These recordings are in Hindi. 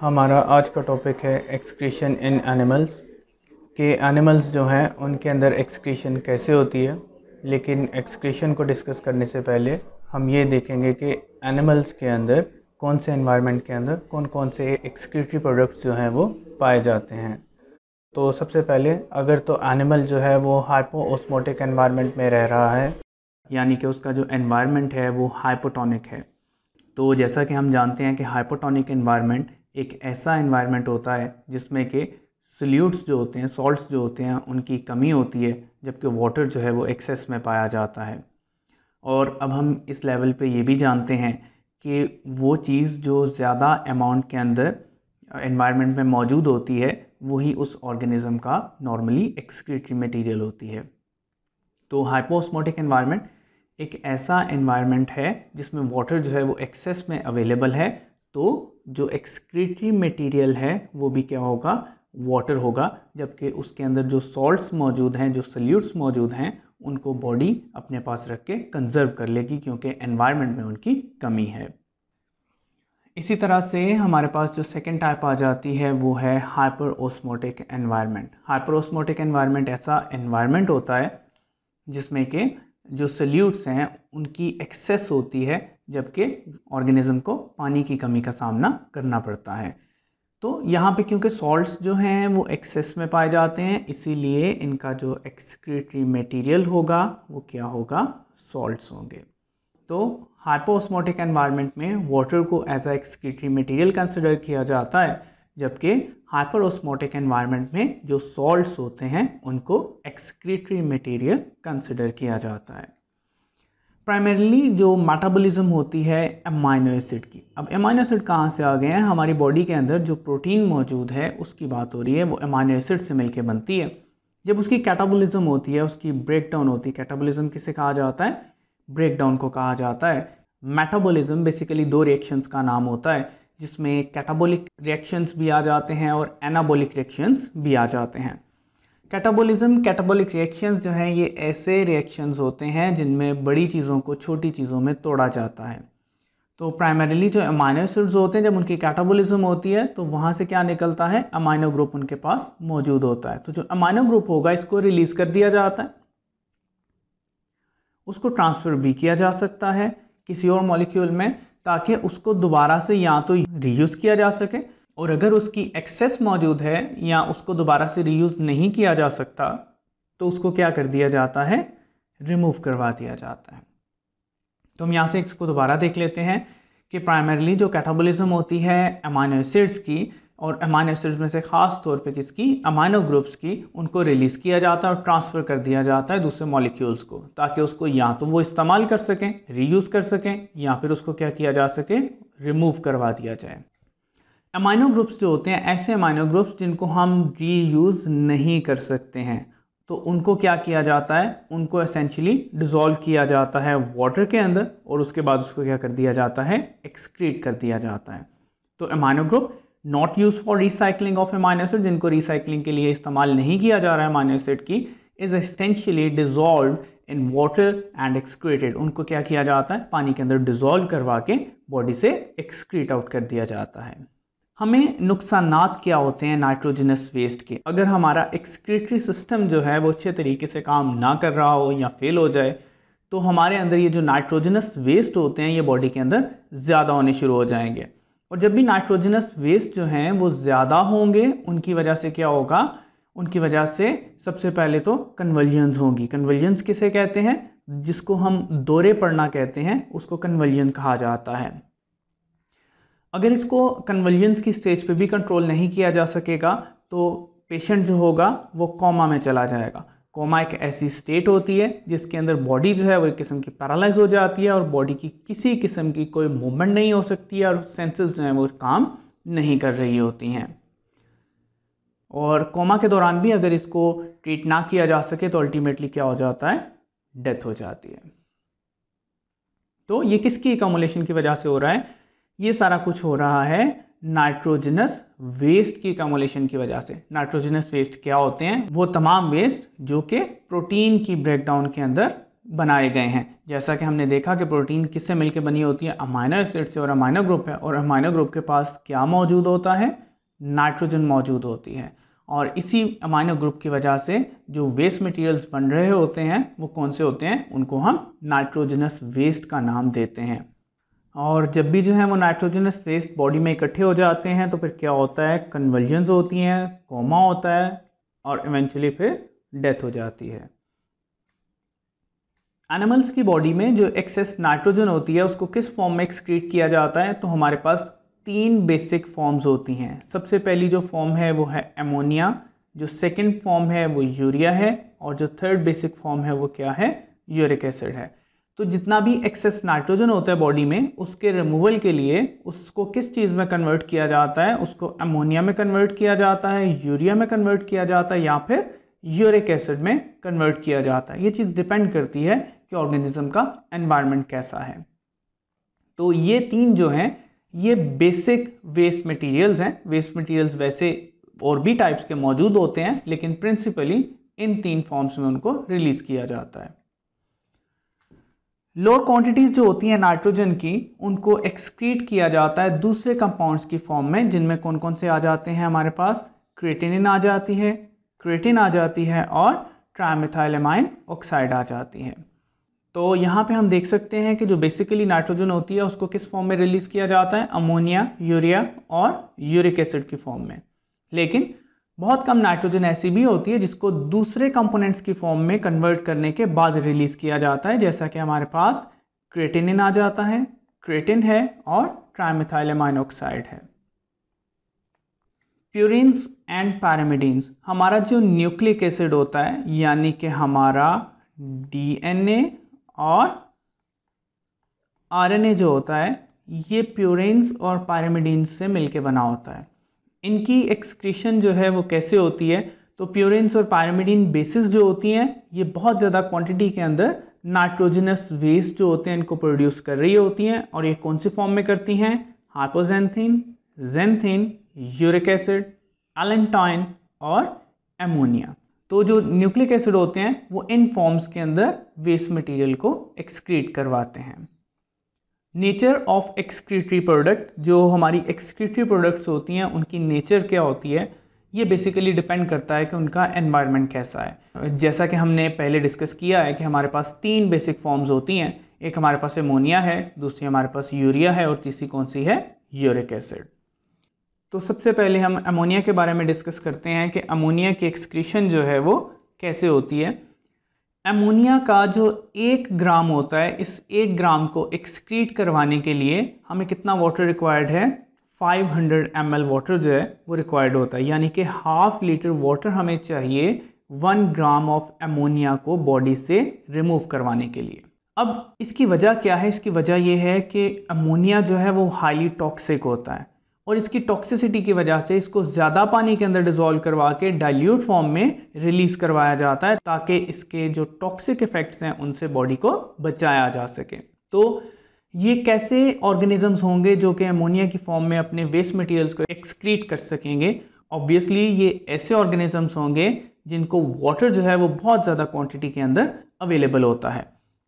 हमारा आज का टॉपिक है एक्सक्रीशन इन एनिमल्स कि एनिमल्स जो हैं उनके अंदर एक्सक्रीशन कैसे होती है लेकिन एक्सक्रीशन को डिस्कस करने से पहले हम ये देखेंगे कि एनिमल्स के अंदर कौन से एनवायरनमेंट के अंदर कौन कौन से एक्सक्रीटरी प्रोडक्ट्स जो हैं वो पाए जाते हैं तो सबसे पहले अगर तो एनिमल जो है वो हाइपो ओस्मोटिक में रह रहा है यानी कि उसका जो एनवायरनमेंट है वो हाइपोटोनिक है तो जैसा कि हम जानते हैं कि हाइपोटोनिक एनवायरनमेंट एक ऐसा इन्वायरमेंट होता है जिसमें कि सल्यूट्स जो होते हैं सॉल्ट्स जो होते हैं उनकी कमी होती है जबकि वाटर जो है वो एक्सेस में पाया जाता है और अब हम इस लेवल पे ये भी जानते हैं कि वो चीज़ जो ज़्यादा अमाउंट के अंदर इन्वायरमेंट में मौजूद होती है वही उस ऑर्गेनिज़म का नॉर्मली एक्सक्रीटरी मटेरियल होती है तो हाइपोस्मोटिक इन्वायरमेंट एक ऐसा इन्वायरमेंट है जिसमें वाटर जो है वो एक्सेस में अवेलेबल है तो जो एक्सक्रीटरी मटेरियल है वो भी क्या होगा वाटर होगा जबकि उसके अंदर जो सॉल्ट्स मौजूद हैं जो सल्यूट्स मौजूद हैं उनको बॉडी अपने पास रख के कंजर्व कर लेगी क्योंकि एनवायरनमेंट में उनकी कमी है इसी तरह से हमारे पास जो सेकेंड टाइप आ जाती है वो है hyper osmotic environment hyper osmotic environment ऐसा एनवायरनमेंट होता है जिसमें के जो सल्यूट्स हैं उनकी एक्सेस होती है जबकि ऑर्गेनिज्म को पानी की कमी का सामना करना पड़ता है तो यहाँ पे क्योंकि सॉल्ट्स जो हैं वो एक्सेस में पाए जाते हैं इसीलिए इनका जो एक्सक्रीटरी मटेरियल होगा वो क्या होगा सॉल्ट्स होंगे तो हाइपोस्मोटिक एनवायरनमेंट में वाटर को as a excretory material consider किया जाता है जबकि हाइपर ओस्मोटिक एनवायरनमेंट में जो सॉल्ट्स होते हैं उनको एक्सक्रीटरी मटेरियल कंसिडर किया जाता है प्राइमरली जो मेटाबॉलिज्म होती है अमाइनो एसिड की अब अमाइनो एसिड कहाँ से आ गए हैं हमारी बॉडी के अंदर जो प्रोटीन मौजूद है उसकी बात हो रही है वो अमाइनो एसिड से मिलके बनती है जब उसकी कैटाबॉलिज्म होती है उसकी ब्रेकडाउन होती है कैटाबॉलिज्म किसे कहा जाता है ब्रेकडाउन को कहा जाता है मेटाबॉलिज्म बेसिकली दो रिएक्शंस का नाम होता है जिसमें कैटाबॉलिक रिएक्शंस भी आ जाते हैं और एनाबॉलिक रिएक्शंस भी आ जाते हैं कैटाबोलिज्म कैटाबोलिक रिएक्शंस जो हैं ये ऐसे रिएक्शंस होते हैं जिनमें बड़ी चीज़ों को छोटी चीज़ों में तोड़ा जाता है तो प्राइमरीली जो अमाइनो एसिड्स होते हैं जब उनकी कैटाबोलिज्म होती है तो वहाँ से क्या निकलता है अमाइनो ग्रुप उनके पास मौजूद होता है तो जो अमाइनो ग्रुप होगा इसको रिलीज कर दिया जाता है उसको ट्रांसफ़र भी किया जा सकता है किसी और मॉलिक्यूल में ताकि उसको दोबारा से या तो रीयूज़ किया जा सके और अगर उसकी एक्सेस मौजूद है या उसको दोबारा से रीयूज़ नहीं किया जा सकता तो उसको क्या कर दिया जाता है रिमूव करवा दिया जाता है तो हम यहाँ से इसको दोबारा देख लेते हैं कि प्राइमरली जो कैटाबोलिज्म होती है अमाइनो एसिड्स की और अमाइनो एसिड्स में से ख़ास तौर पे किसकी अमाइनो ग्रुप्स की उनको रिलीज़ किया जाता है और ट्रांसफ़र कर दिया जाता है दूसरे मॉलिक्यूल्स को ताकि उसको या तो वो इस्तेमाल कर सकें रीयूज़ कर सकें या फिर उसको क्या किया जा सके रिमूव करवा दिया जाए अमाइनो ग्रुप्स जो होते हैं ऐसे अमाइनो ग्रुप्स जिनको हम री यूज़ नहीं कर सकते हैं तो उनको क्या किया जाता है उनको एसेंशली डिज़ोल्व किया जाता है वाटर के अंदर और उसके बाद उसको क्या कर दिया जाता है एक्सक्रीट कर दिया जाता है तो amino group not use for recycling of amino acid जिनको रिसाइकलिंग के लिए इस्तेमाल नहीं किया जा रहा है अमाइनो एसिड की is essentially dissolve in water and excreted उनको क्या किया जाता है पानी के अंदर डिजोल्व करवा के बॉडी से एक्सक्रीट आउट कर दिया जाता है हमें नुकसान क्या होते हैं नाइट्रोजनस वेस्ट के अगर हमारा एक्सक्रेटरी सिस्टम जो है वो अच्छे तरीके से काम ना कर रहा हो या फेल हो जाए तो हमारे अंदर ये जो नाइट्रोजनस वेस्ट होते हैं ये बॉडी के अंदर ज़्यादा होने शुरू हो जाएंगे और जब भी नाइट्रोजनस वेस्ट जो हैं वो ज़्यादा होंगे उनकी वजह से क्या होगा उनकी वजह से सबसे पहले तो कन्वल्जन्स होंगी कन्वल्जन्स किसे कहते हैं जिसको हम दौरे पड़ना कहते हैं उसको कन्वल्जन कहा जाता है अगर इसको कन्वर्जेंस की स्टेज पे भी कंट्रोल नहीं किया जा सकेगा तो पेशेंट जो होगा वो कोमा में चला जाएगा कोमा एक ऐसी स्टेट होती है जिसके अंदर बॉडी जो है वो एक किस्म की पैरालाइज हो जाती है और बॉडी की किसी किस्म की कोई मूवमेंट नहीं हो सकती है और सेंसेस जो है वो काम नहीं कर रही होती हैं और कोमा के दौरान भी अगर इसको ट्रीट ना किया जा सके तो अल्टीमेटली क्या हो जाता है डेथ हो जाती है तो ये किसकी एकमोलेशन की वजह से हो रहा है ये सारा कुछ हो रहा है नाइट्रोजनस वेस्ट की कमोलेशन की वजह से नाइट्रोजनस वेस्ट क्या होते हैं वो तमाम वेस्ट जो कि प्रोटीन की ब्रेकडाउन के अंदर बनाए गए हैं जैसा कि हमने देखा कि प्रोटीन किससे मिलकर बनी होती है अमाइनो एसिड से और अमाइनो ग्रुप है और अमाइनो ग्रुप के पास क्या मौजूद होता है नाइट्रोजन मौजूद होती है और इसी अमाइनो ग्रुप की वजह से जो वेस्ट मटेरियल्स बन रहे होते हैं वो कौन से होते हैं उनको हम नाइट्रोजनस वेस्ट का नाम देते हैं और जब भी जो है वो नाइट्रोजनस वेस्ट बॉडी में इकट्ठे हो जाते हैं तो फिर क्या होता है कन्वर्जन होती हैं कोमा होता है और इवेंचुअली फिर डेथ हो जाती है एनिमल्स की बॉडी में जो एक्सेस नाइट्रोजन होती है उसको किस फॉर्म में एक्सक्रीट किया जाता है तो हमारे पास तीन बेसिक फॉर्म्स होती हैं सबसे पहली जो फॉर्म है वो है एमोनिया जो सेकेंड फॉर्म है वो यूरिया है और जो थर्ड बेसिक फॉर्म है वो क्या है यूरिक एसिड है तो जितना भी एक्सेस नाइट्रोजन होता है बॉडी में उसके रिमूवल के लिए उसको किस चीज़ में कन्वर्ट किया जाता है उसको अमोनिया में कन्वर्ट किया जाता है यूरिया में कन्वर्ट किया जाता है या फिर यूरिक एसिड में कन्वर्ट किया जाता है ये चीज़ डिपेंड करती है कि ऑर्गेनिज्म का एनवायरमेंट कैसा है तो ये तीन जो हैं ये बेसिक वेस्ट मटीरियल्स हैं वेस्ट मटीरियल्स वैसे और भी टाइप्स के मौजूद होते हैं लेकिन प्रिंसिपली इन तीन फॉर्म्स में उनको रिलीज किया जाता है लोअर क्वांटिटीज़ जो होती हैं नाइट्रोजन की उनको एक्सक्रीट किया जाता है दूसरे कंपाउंड्स की फॉर्म में जिनमें कौन कौन से आ जाते हैं हमारे पास क्रेटिनिन आ जाती है क्रेटिन आ जाती है और ट्रामिथाइलेमाइन ऑक्साइड आ जाती है तो यहाँ पे हम देख सकते हैं कि जो बेसिकली नाइट्रोजन होती है उसको किस फॉर्म में रिलीज़ किया जाता है अमोनिया यूरिया और यूरिक एसिड की फॉर्म में लेकिन बहुत कम नाइट्रोजन ऐसी भी होती है जिसको दूसरे कंपोनेंट्स की फॉर्म में कन्वर्ट करने के बाद रिलीज किया जाता है जैसा कि हमारे पास क्रेटिनिन आ जाता है क्रेटिन है और ट्राइमिथाइल एमाइनोक्साइड है प्यूरिन्स एंड पैरामिडीन्स हमारा जो न्यूक्लिक एसिड होता है यानी कि हमारा डीएनए और आरएनए जो होता है ये प्यूरिन्स और पैरामिडीन्स से मिलके बना होता है इनकी एक्सक्रीशन जो है वो कैसे होती है तो प्योरेंस और पायरामिडीन बेसिस जो होती हैं ये बहुत ज़्यादा क्वांटिटी के अंदर नाइट्रोजनस वेस्ट जो होते हैं इनको प्रोड्यूस कर रही होती हैं और ये कौन से फॉर्म में करती हैं hypoxanthine xanthine uric acid allantoin और एमोनिया तो जो न्यूक्लिक एसिड होते हैं वो इन फॉर्म्स के अंदर वेस्ट मटेरियल को एक्सक्रीट करवाते हैं नेचर ऑफ एक्सक्रीटरी प्रोडक्ट जो हमारी एक्सक्रीटरी प्रोडक्ट्स होती हैं उनकी नेचर क्या होती है ये बेसिकली डिपेंड करता है कि उनका एनवायरनमेंट कैसा है जैसा कि हमने पहले डिस्कस किया है कि हमारे पास तीन बेसिक फॉर्म्स होती हैं एक हमारे पास एमोनिया है दूसरी हमारे पास यूरिया है और तीसरी कौन सी है यूरिक एसिड तो सबसे पहले हम अमोनिया के बारे में डिस्कस करते हैं कि अमोनिया की एक्सक्रीशन जो है वो कैसे होती है एमोनिया का जो एक ग्राम होता है इस एक ग्राम को एक्सक्रीट करवाने के लिए हमें कितना वाटर रिक्वायर्ड है 500 हंड्रेड एम वाटर जो है वो रिक्वायर्ड होता है यानी कि हाफ लीटर वाटर हमें चाहिए वन ग्राम ऑफ एमोनिया को बॉडी से रिमूव करवाने के लिए अब इसकी वजह क्या है इसकी वजह यह है कि अमोनिया जो है वो हाईली टॉक्सिक होता है और इसकी टॉक्सिसिटी की वजह से इसको ज़्यादा पानी के अंदर डिजोल्व करवा के डाइल्यूट फॉर्म में रिलीज करवाया जाता है ताकि इसके जो टॉक्सिक इफेक्ट्स हैं उनसे बॉडी को बचाया जा सके तो ये कैसे ऑर्गेनिजम्स होंगे जो कि अमोनिया की फॉर्म में अपने वेस्ट मटेरियल्स को एक्सक्रीट कर सकेंगे ऑब्वियसली ये ऐसे ऑर्गेनिजम्स होंगे जिनको वाटर जो है वो बहुत ज़्यादा क्वांटिटी के अंदर अवेलेबल होता है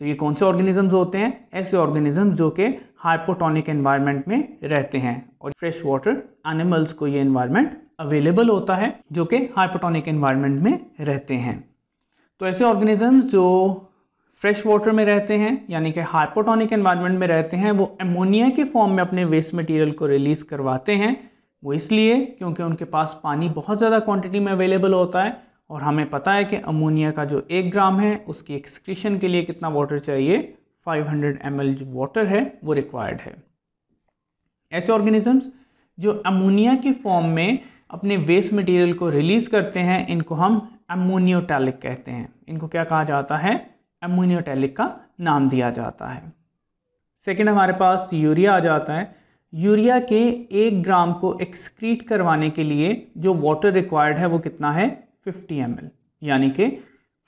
तो ये कौन से ऑर्गेनिजम्स होते हैं ऐसे ऑर्गेनिज्म जो कि हाइपोटोनिक एनवायरनमेंट में रहते हैं और फ्रेश वाटर एनिमल्स को ये एनवायरनमेंट अवेलेबल होता है जो कि हाइपोटोनिक एनवायरनमेंट में रहते हैं तो ऐसे ऑर्गेनिजम्स जो फ्रेश वाटर में रहते हैं यानी कि हाइपोटोनिक एनवायरनमेंट में रहते हैं वो एमोनिया के फॉर्म में अपने वेस्ट मटेरियल को रिलीज़ करवाते हैं वो इसलिए क्योंकि उनके पास पानी बहुत ज़्यादा क्वांटिटी में अवेलेबल होता है और हमें पता है कि अमोनिया का जो एक ग्राम है उसकी एक्सक्रीशन के लिए कितना वाटर चाहिए 500 हंड्रेड जो वाटर है वो रिक्वायर्ड है ऐसे ऑर्गेनिजम्स जो अमोनिया के फॉर्म में अपने वेस्ट मटेरियल को रिलीज करते हैं इनको हम एमोनियोटैलिक कहते हैं इनको क्या कहा जाता है एमोनियोटैलिक का नाम दिया जाता है सेकेंड हमारे पास यूरिया आ जाता है यूरिया के एक ग्राम को एक्सक्रीट करवाने के लिए जो वाटर रिक्वायर्ड है वो कितना है 50 एम यानी कि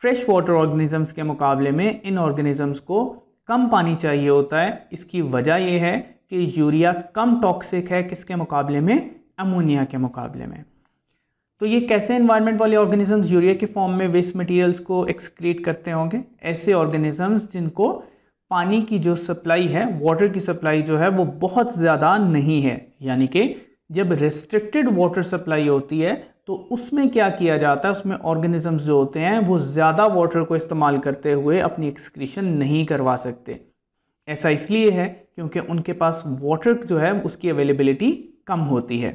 फ्रेश वाटर ऑर्गेनिजम्स के मुकाबले में इन ऑर्गेनिजम्स को कम पानी चाहिए होता है इसकी वजह यह है कि यूरिया कम टॉक्सिक है किसके मुकाबले में अमोनिया के मुकाबले में तो ये कैसे इन्वायरमेंट वाले ऑर्गेनिजम्स यूरिया के फॉर्म में वेस्ट मटेरियल्स को एक्सक्रीट करते होंगे ऐसे ऑर्गेनिजम्स जिनको पानी की जो सप्लाई है वाटर की सप्लाई जो है वो बहुत ज़्यादा नहीं है यानी कि जब रिस्ट्रिक्टेड वाटर सप्लाई होती है तो उसमें क्या किया जाता है उसमें ऑर्गेनिजम्स जो होते हैं वो ज़्यादा वाटर को इस्तेमाल करते हुए अपनी एक्सक्रीशन नहीं करवा सकते ऐसा इसलिए है क्योंकि उनके पास वाटर जो है उसकी अवेलेबिलिटी कम होती है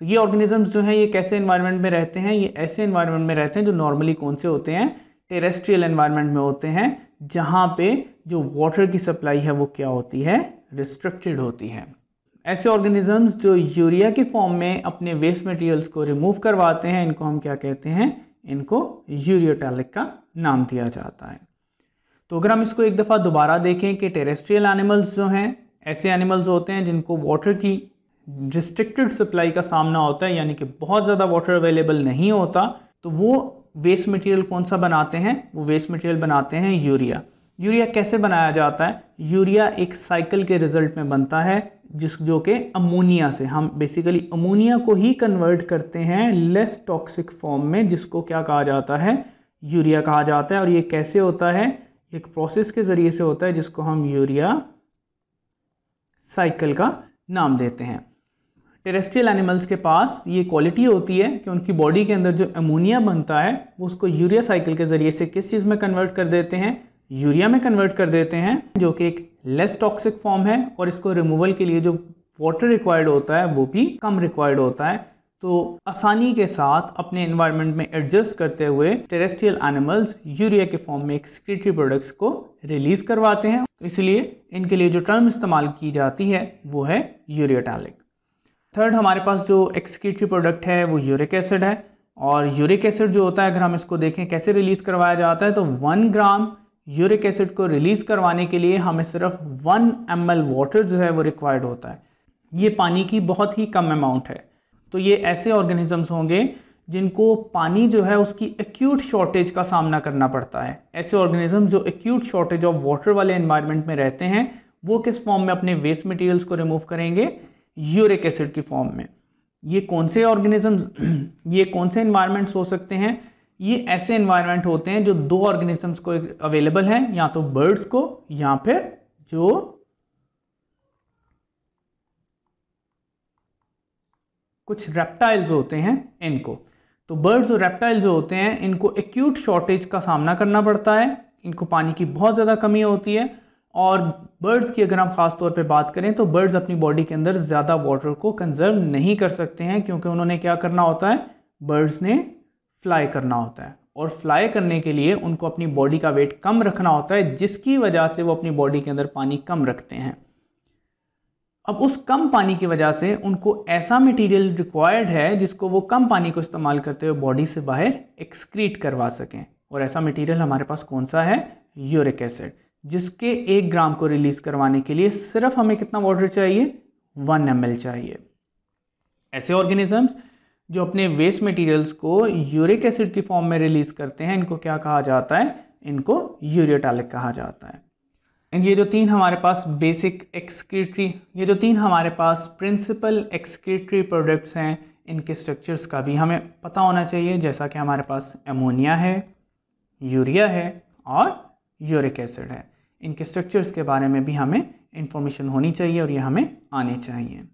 तो ये ऑर्गेनिजम्स जो हैं ये कैसे एनवायरनमेंट में रहते हैं ये ऐसे एनवायरनमेंट में रहते हैं जो नॉर्मली कौन से होते हैं टेरेस्ट्रियल एनवायरनमेंट में होते हैं जहाँ पे जो वाटर की सप्लाई है वो क्या होती है रिस्ट्रिक्टेड होती है ऐसे ऑर्गेनिजम्स जो यूरिया के फॉर्म में अपने वेस्ट मटेरियल्स को रिमूव करवाते हैं इनको हम क्या कहते हैं इनको यूरियोटैलिक का नाम दिया जाता है तो अगर हम इसको एक दफ़ा दोबारा देखें कि टेरेस्ट्रियल एनिमल्स जो हैं ऐसे एनिमल्स होते हैं जिनको वाटर की रिस्ट्रिक्टेड सप्लाई का सामना होता है यानी कि बहुत ज़्यादा वाटर अवेलेबल नहीं होता तो वो वेस्ट मटेरियल कौन सा बनाते हैं वो वेस्ट मटेरियल बनाते हैं यूरिया यूरिया कैसे बनाया जाता है यूरिया एक साइकिल के रिजल्ट में बनता है जिस जो कि अमोनिया से हम बेसिकली अमोनिया को ही कन्वर्ट करते हैं लेस टॉक्सिक फॉर्म में जिसको क्या कहा जाता है यूरिया कहा जाता है और ये कैसे होता है एक प्रोसेस के ज़रिए से होता है जिसको हम यूरिया साइकिल का नाम देते हैं टेरेस्ट्रियल एनिमल्स के पास ये क्वालिटी होती है कि उनकी बॉडी के अंदर जो अमोनिया बनता है वो उसको यूरिया साइकिल के ज़रिए से किस चीज़ में कन्वर्ट कर देते हैं यूरिया में कन्वर्ट कर देते हैं जो कि एक लेस टॉक्सिक फॉर्म है और इसको रिमूवल के लिए जो वाटर रिक्वायर्ड होता है वो भी कम रिक्वायर्ड होता है तो आसानी के साथ अपने इन्वायरमेंट में एडजस्ट करते हुए टेरेस्ट्रियल एनिमल्स यूरिया के फॉर्म में एक्सक्रीटरी प्रोडक्ट्स को रिलीज करवाते हैं इसलिए इनके लिए जो टर्म इस्तेमाल की जाती है वो है यूरियाटैलिक थर्ड हमारे पास जो एक्सक्रीटरी प्रोडक्ट है वो यूरिक एसिड है और यूरिक एसिड जो होता है अगर हम इसको देखें कैसे रिलीज करवाया जाता है तो वन ग्राम यूरिक एसिड को रिलीज करवाने के लिए हमें सिर्फ वन एम एल वाटर जो है वो रिक्वायर्ड होता है ये पानी की बहुत ही कम अमाउंट है तो ये ऐसे ऑर्गेनिजम्स होंगे जिनको पानी जो है उसकी एक्यूट शॉर्टेज का सामना करना पड़ता है ऐसे ऑर्गेनिज्म जो एक्यूट शॉर्टेज ऑफ वाटर वाले एनवायरनमेंट में रहते हैं वो किस फॉर्म में अपने वेस्ट मटेरियल्स को रिमूव करेंगे यूरिक एसिड की फॉर्म में ये कौन से ऑर्गेनिजम्स ये कौन से एनवायरनमेंट्स हो सकते हैं ये ऐसे एनवायरनमेंट होते हैं जो दो ऑर्गेनिजम्स को अवेलेबल हैं या तो बर्ड्स को या फिर जो कुछ रेप्टाइल्स होते हैं इनको तो बर्ड्स और रेप्टाइल जो होते हैं इनको एक्यूट शॉर्टेज का सामना करना पड़ता है इनको पानी की बहुत ज़्यादा कमी होती है और बर्ड्स की अगर हम खास तौर पे बात करें तो बर्ड्स अपनी बॉडी के अंदर ज़्यादा वाटर को कंजर्व नहीं कर सकते हैं क्योंकि उन्होंने क्या करना होता है बर्ड्स ने फ्लाई करना होता है और फ्लाई करने के लिए उनको अपनी बॉडी का वेट कम रखना होता है जिसकी वजह से वो अपनी बॉडी के अंदर पानी कम रखते हैं अब उस कम पानी की वजह से उनको ऐसा मटेरियल रिक्वायर्ड है जिसको वो कम पानी को इस्तेमाल करते हुए बॉडी से बाहर एक्सक्रीट करवा सकें और ऐसा मटेरियल हमारे पास कौन सा है यूरिक एसिड जिसके एक ग्राम को रिलीज करवाने के लिए सिर्फ हमें कितना वाटर चाहिए वन एम चाहिए ऐसे ऑर्गेनिजम्स जो अपने वेस्ट मटेरियल्स को यूरिक एसिड की फॉर्म में रिलीज करते हैं इनको क्या कहा जाता है इनको यूरियोटालिक कहा जाता है एंड ये जो तीन हमारे पास बेसिक एक्सक्रीटरी ये जो तीन हमारे पास प्रिंसिपल एक्सक्रीटरी प्रोडक्ट्स हैं इनके स्ट्रक्चर्स का भी हमें पता होना चाहिए जैसा कि हमारे पास एमोनिया है यूरिया है और यूरिक एसिड है इनके स्ट्रक्चर्स के बारे में भी हमें इंफॉर्मेशन होनी चाहिए और ये हमें आने चाहिए